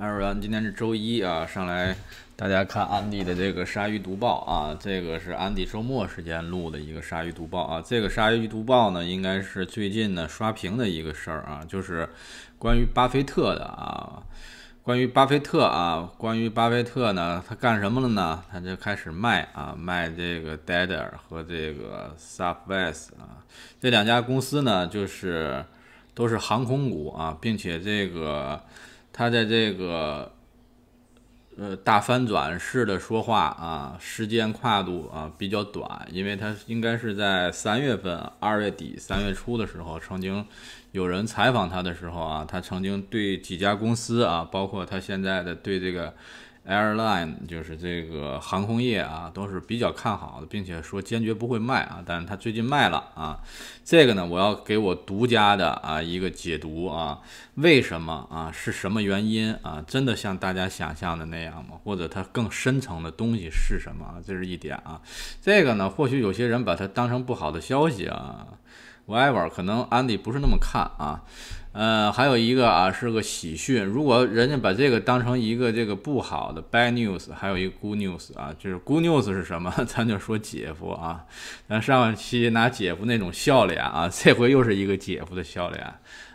艾瑞安，今天是周一啊，上来大家看安迪的这个《鲨鱼读报》啊，这个是安迪周末时间录的一个《鲨鱼读报》啊。这个《鲨鱼读报》呢，应该是最近呢刷屏的一个事儿啊，就是关于巴菲特的啊，关于巴菲特啊，关于巴菲特呢，他干什么了呢？他就开始卖啊，卖这个 d a d 和这个 Southwest 啊，这两家公司呢，就是都是航空股啊，并且这个。他在这个，呃，大翻转式的说话啊，时间跨度啊比较短，因为他应该是在三月份、二月底、三月初的时候，曾经有人采访他的时候啊，他曾经对几家公司啊，包括他现在的对这个。airline 就是这个航空业啊，都是比较看好的，并且说坚决不会卖啊，但是它最近卖了啊，这个呢我要给我独家的啊一个解读啊，为什么啊是什么原因啊，真的像大家想象的那样吗？或者它更深层的东西是什么？这是一点啊，这个呢或许有些人把它当成不好的消息啊。Whatever，可能安迪不是那么看啊，呃，还有一个啊，是个喜讯。如果人家把这个当成一个这个不好的 bad news，还有一个 good news 啊，就是 good news 是什么？咱就说姐夫啊，咱上一期拿姐夫那种笑脸啊，这回又是一个姐夫的笑脸。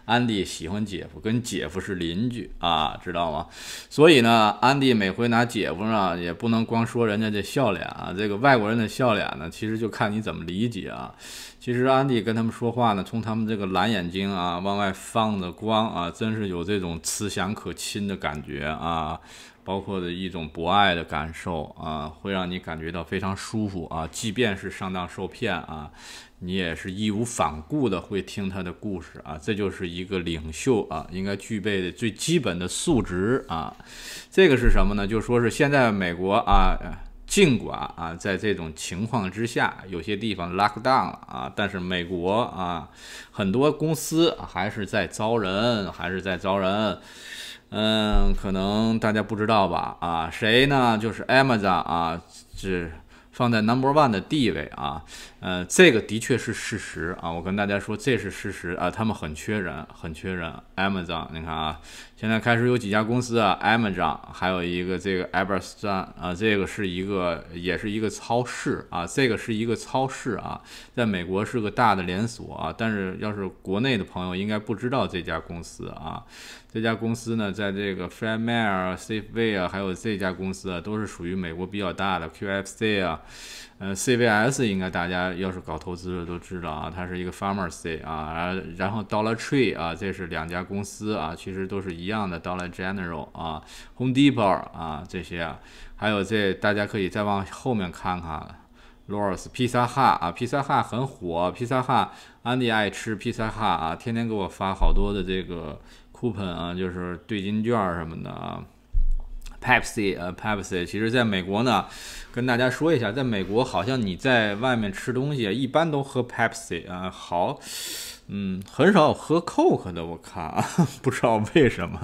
安迪喜欢姐夫，跟姐夫是邻居啊，知道吗？所以呢，安迪每回拿姐夫呢，也不能光说人家这笑脸啊。这个外国人的笑脸呢，其实就看你怎么理解啊。其实安迪跟他们说话呢，从他们这个蓝眼睛啊往外放的光啊，真是有这种慈祥可亲的感觉啊，包括的一种博爱的感受啊，会让你感觉到非常舒服啊，即便是上当受骗啊。你也是义无反顾的会听他的故事啊，这就是一个领袖啊应该具备的最基本的素质啊。这个是什么呢？就说是现在美国啊，尽管啊在这种情况之下，有些地方 lock down 了啊，但是美国啊很多公司还是在招人，还是在招人。嗯，可能大家不知道吧啊，谁呢？就是 Amazon 啊，是。放在 number one 的地位啊，呃，这个的确是事实啊，我跟大家说这是事实啊，他们很缺人，很缺人，Amazon，你看啊。现在开始有几家公司啊，Amazon，还有一个这个 Albertson 啊，这个是一个也是一个超市啊，这个是一个超市啊，在美国是个大的连锁啊，但是要是国内的朋友应该不知道这家公司啊，这家公司呢，在这个 f r e s h m e Safeway 啊，还有这家公司啊，都是属于美国比较大的 QFC 啊。呃，CVS 应该大家要是搞投资的都知道啊，它是一个 pharmacy 啊，然后 Dollar Tree 啊，这是两家公司啊，其实都是一样的。Dollar General 啊，Home Depot 啊，这些，还有这大家可以再往后面看看。Lor's Pizza Hut 啊，Pizza Hut 很火，Pizza Hut 安迪爱吃 Pizza Hut 啊，天天给我发好多的这个 coupon 啊，就是兑金券什么的。啊。Pepsi 呃 p e p s i 其实在美国呢，跟大家说一下，在美国好像你在外面吃东西，一般都喝 Pepsi 啊，好。嗯，很少喝 Coke 的，我看，啊，不知道为什么，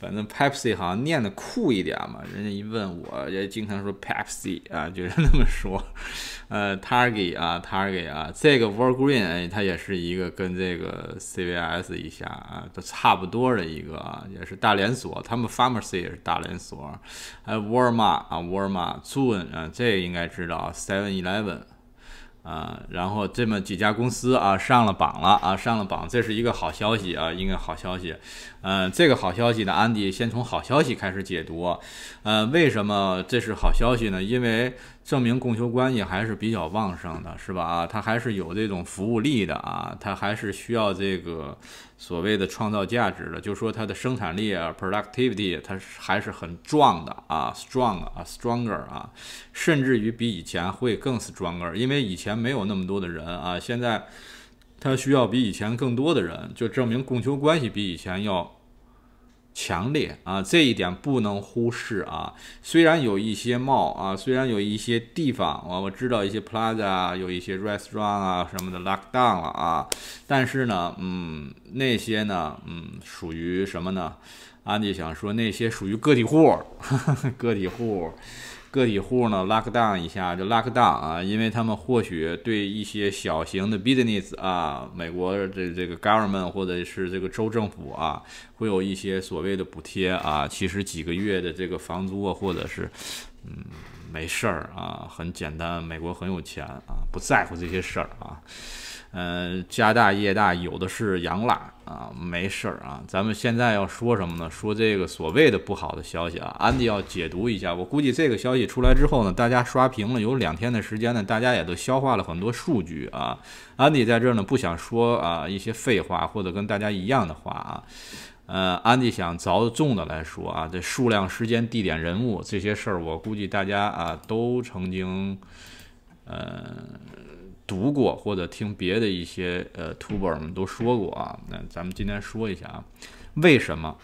反正 Pepsi 好像念的酷一点嘛。人家一问，我也经常说 Pepsi 啊，就是那么说。呃，Target 啊，Target 啊，这个 w a l g r e e n 它也是一个跟这个 CVS 一下啊都差不多的一个，也是大连锁。他们 Pharmacy 也是大连锁。哎，沃尔玛啊，沃尔玛，Zune 啊，这应该知道。Seven Eleven。啊，然后这么几家公司啊上了榜了啊上了榜，这是一个好消息啊，应该好消息。嗯，这个好消息呢，安迪先从好消息开始解读。呃，为什么这是好消息呢？因为。证明供求关系还是比较旺盛的，是吧？啊，它还是有这种服务力的啊，它还是需要这个所谓的创造价值的，就说它的生产力啊，productivity，它还是很壮的啊，strong 啊，stronger 啊，甚至于比以前会更 stronger，因为以前没有那么多的人啊，现在它需要比以前更多的人，就证明供求关系比以前要。强烈啊，这一点不能忽视啊。虽然有一些 mall 啊，虽然有一些地方啊，我知道一些 plaza，有一些 restaurant 啊什么的 lockdown 了啊，但是呢，嗯，那些呢，嗯，属于什么呢？安迪想说，那些属于个体户，个体户。个体户呢，lock down 一下就 lock down 啊，因为他们或许对一些小型的 business 啊，美国的这个 government 或者是这个州政府啊，会有一些所谓的补贴啊，其实几个月的这个房租啊，或者是，嗯，没事儿啊，很简单，美国很有钱啊，不在乎这些事儿啊。嗯，家大业大，有的是洋辣啊，没事儿啊。咱们现在要说什么呢？说这个所谓的不好的消息啊。安迪要解读一下。我估计这个消息出来之后呢，大家刷屏了有两天的时间呢，大家也都消化了很多数据啊。安迪在这儿呢，不想说啊一些废话或者跟大家一样的话啊。呃，安迪想着重的来说啊，这数量、时间、地点、人物这些事儿，我估计大家啊都曾经，嗯。读过或者听别的一些呃，Tuber 们都说过啊，那咱们今天说一下啊，为什么？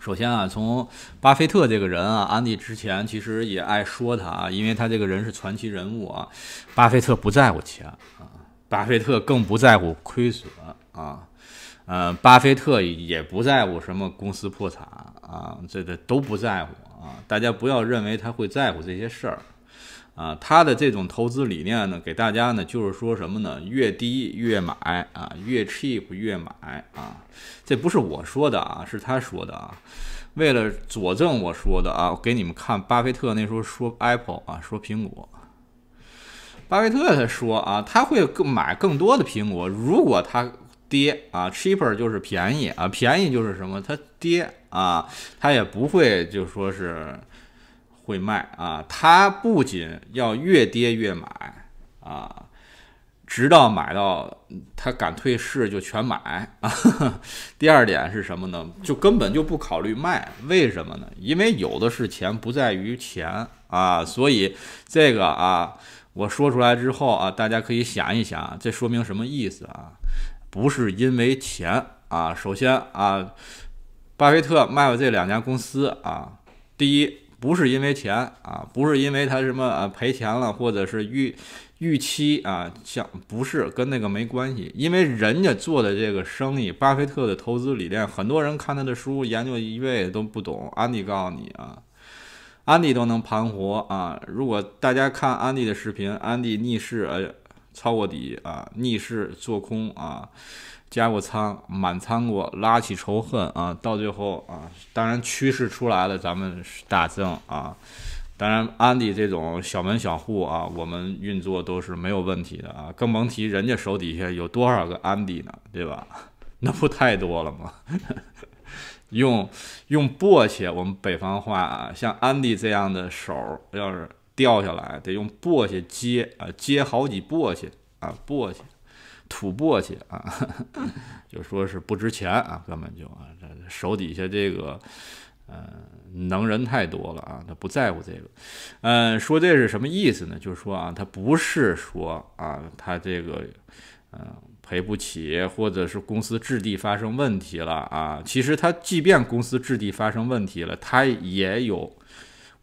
首先啊，从巴菲特这个人啊，安利之前其实也爱说他啊，因为他这个人是传奇人物啊。巴菲特不在乎钱啊，巴菲特更不在乎亏损啊，呃，巴菲特也不在乎什么公司破产啊，这这都不在乎啊，大家不要认为他会在乎这些事儿。啊，他的这种投资理念呢，给大家呢就是说什么呢？越低越买啊，越 cheap 越买啊。这不是我说的啊，是他说的啊。为了佐证我说的啊，给你们看巴菲特那时候说 Apple 啊，说苹果。巴菲特他说啊，他会更买更多的苹果。如果它跌啊，cheaper 就是便宜啊，便宜就是什么？它跌啊，他也不会就说是。会卖啊，他不仅要越跌越买啊，直到买到他敢退市就全买啊。第二点是什么呢？就根本就不考虑卖，为什么呢？因为有的是钱，不在于钱啊。所以这个啊，我说出来之后啊，大家可以想一想，这说明什么意思啊？不是因为钱啊，首先啊，巴菲特卖了这两家公司啊，第一。不是因为钱啊，不是因为他什么赔钱了，或者是预预期啊，像不是跟那个没关系。因为人家做的这个生意，巴菲特的投资理念，很多人看他的书研究一辈子都不懂。安迪告诉你啊，安迪都能盘活啊。如果大家看安迪的视频，安迪逆势呃操过底啊，逆势做空啊。加过仓，满仓过，拉起仇恨啊！到最后啊，当然趋势出来了，咱们是大增啊！当然安迪这种小门小户啊，我们运作都是没有问题的啊，更甭提人家手底下有多少个安迪呢，对吧？那不太多了吗？用用簸箕，我们北方话，啊，像安迪这样的手要是掉下来，得用簸箕接啊，接好几簸箕啊，簸箕。土簸箕啊，就说是不值钱啊，根本就啊，这手底下这个，呃，能人太多了啊，他不在乎这个，嗯，说这是什么意思呢？就是说啊，他不是说啊，他这个，嗯，赔不起，或者是公司质地发生问题了啊。其实他即便公司质地发生问题了，他也有，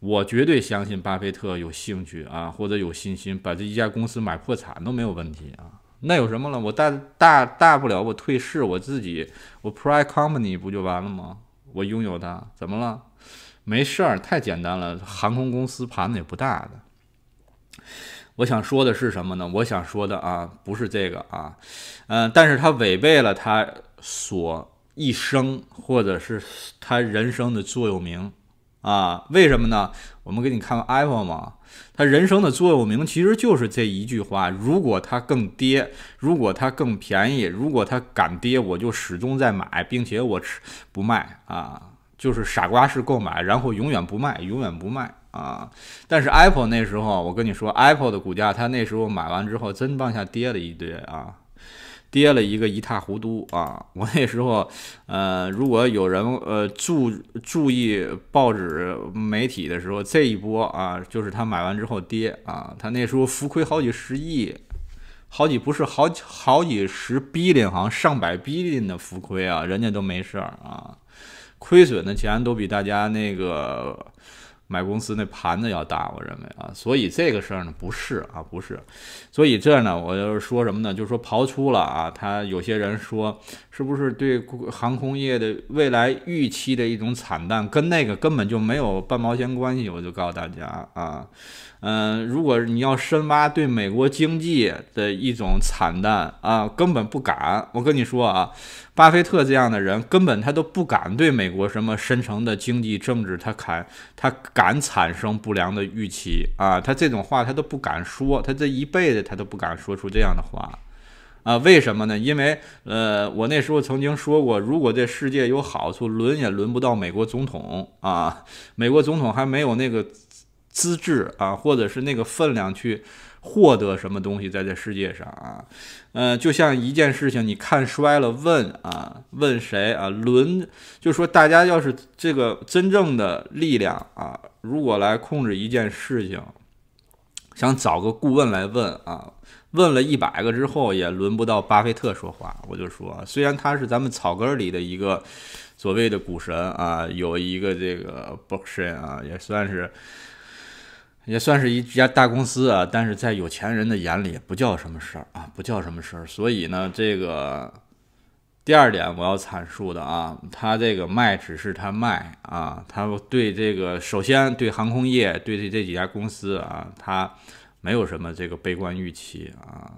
我绝对相信巴菲特有兴趣啊，或者有信心把这一家公司买破产都没有问题啊。那有什么了？我大大大不了，我退市，我自己，我 private company 不就完了吗？我拥有它，怎么了？没事儿，太简单了。航空公司盘子也不大的。我想说的是什么呢？我想说的啊，不是这个啊，嗯，但是他违背了他所一生或者是他人生的座右铭。啊，为什么呢？我们给你看看 Apple 吗？他人生的座右铭其实就是这一句话：如果它更跌，如果它更便宜，如果它敢跌，我就始终在买，并且我吃不卖啊，就是傻瓜式购买，然后永远不卖，永远不卖啊。但是 Apple 那时候，我跟你说，Apple 的股价，它那时候买完之后，真往下跌了一堆啊。跌了一个一塌糊涂啊！我那时候，呃，如果有人呃注注意报纸媒体的时候，这一波啊，就是他买完之后跌啊，他那时候浮亏好几十亿，好几不是好几好几十 billion 好上百 billion 的浮亏啊，人家都没事儿啊，亏损的钱都比大家那个。买公司那盘子要大，我认为啊，所以这个事儿呢不是啊不是，所以这呢我要说什么呢？就是说刨出了啊，他有些人说是不是对航空业的未来预期的一种惨淡，跟那个根本就没有半毛钱关系。我就告诉大家啊，嗯，如果你要深挖对美国经济的一种惨淡啊，根本不敢。我跟你说啊。巴菲特这样的人，根本他都不敢对美国什么深层的经济政治，他敢他敢产生不良的预期啊！他这种话他都不敢说，他这一辈子他都不敢说出这样的话啊！为什么呢？因为呃，我那时候曾经说过，如果这世界有好处，轮也轮不到美国总统啊，美国总统还没有那个资质啊，或者是那个分量去。获得什么东西在这世界上啊？呃，就像一件事情，你看衰了，问啊，问谁啊？轮就说大家要是这个真正的力量啊，如果来控制一件事情，想找个顾问来问啊，问了一百个之后，也轮不到巴菲特说话。我就说，虽然他是咱们草根里的一个所谓的股神啊，有一个这个 book 神啊，也算是。也算是一家大公司啊，但是在有钱人的眼里不叫什么事儿啊，不叫什么事儿。所以呢，这个第二点我要阐述的啊，他这个卖只是他卖啊，他对这个首先对航空业对这这几家公司啊，他没有什么这个悲观预期啊。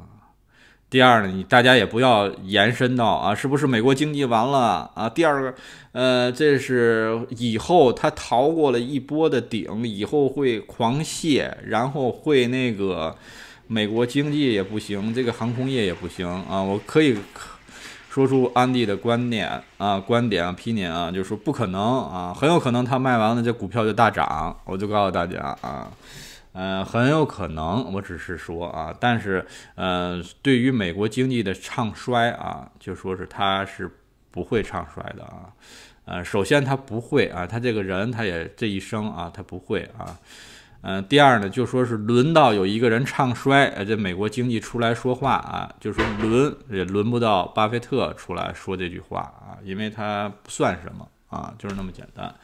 第二呢，你大家也不要延伸到啊，是不是美国经济完了啊？第二个，呃，这是以后他逃过了一波的顶，以后会狂泻，然后会那个美国经济也不行，这个航空业也不行啊。我可以说出安迪的观点啊，观点啊批你啊，就是说不可能啊，很有可能他卖完了，这股票就大涨。我就告诉大家啊。呃，很有可能，我只是说啊，但是，呃，对于美国经济的唱衰啊，就说是他是不会唱衰的啊，呃，首先他不会啊，他这个人他也这一生啊，他不会啊，嗯，第二呢，就说是轮到有一个人唱衰，这美国经济出来说话啊，就说轮也轮不到巴菲特出来说这句话啊，因为他不算什么啊，就是那么简单。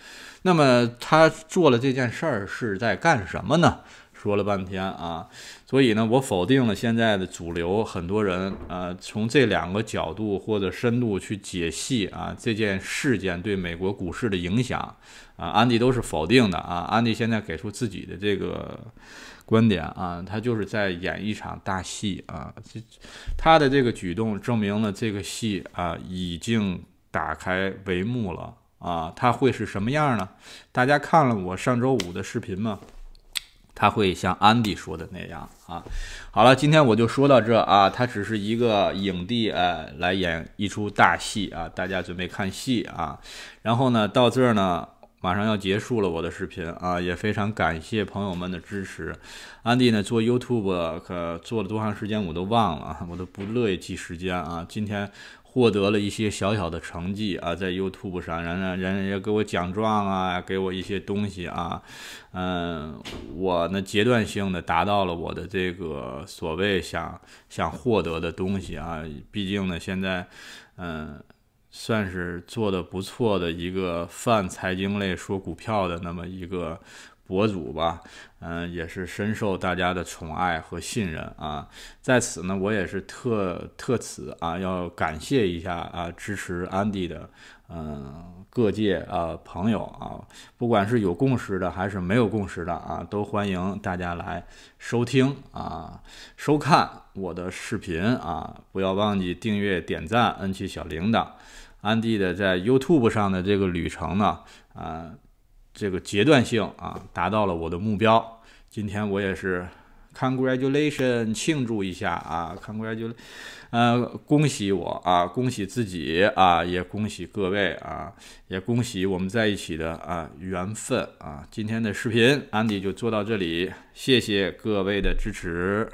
那么他做了这件事儿是在干什么呢？说了半天啊，所以呢，我否定了现在的主流，很多人呃，从这两个角度或者深度去解析啊，这件事件对美国股市的影响啊，安迪都是否定的啊。安迪现在给出自己的这个观点啊，他就是在演一场大戏啊。这他的这个举动证明了这个戏啊已经打开帷幕了啊，他会是什么样呢？大家看了我上周五的视频吗？他会像安迪说的那样啊，好了，今天我就说到这啊。他只是一个影帝，呃，来演一出大戏啊，大家准备看戏啊。然后呢，到这儿呢，马上要结束了我的视频啊，也非常感谢朋友们的支持。安迪呢，做 YouTube 可做了多长时间我都忘了，我都不乐意记时间啊。今天。获得了一些小小的成绩啊，在 YouTube 上，人、人、人也给我奖状啊，给我一些东西啊，嗯，我呢阶段性的达到了我的这个所谓想想获得的东西啊，毕竟呢，现在，嗯，算是做的不错的一个泛财经类说股票的那么一个。博主吧，嗯，也是深受大家的宠爱和信任啊。在此呢，我也是特特此啊，要感谢一下啊，支持安迪的，嗯，各界啊朋友啊，不管是有共识的还是没有共识的啊，都欢迎大家来收听啊、收看我的视频啊，不要忘记订阅、点赞、摁起小铃铛。安迪的在 YouTube 上的这个旅程呢，啊。这个阶段性啊，达到了我的目标。今天我也是，congratulation，庆祝一下啊，congratulation，呃，恭喜我啊，恭喜自己啊，也恭喜各位啊，也恭喜我们在一起的啊缘分啊。今天的视频，安迪就做到这里，谢谢各位的支持。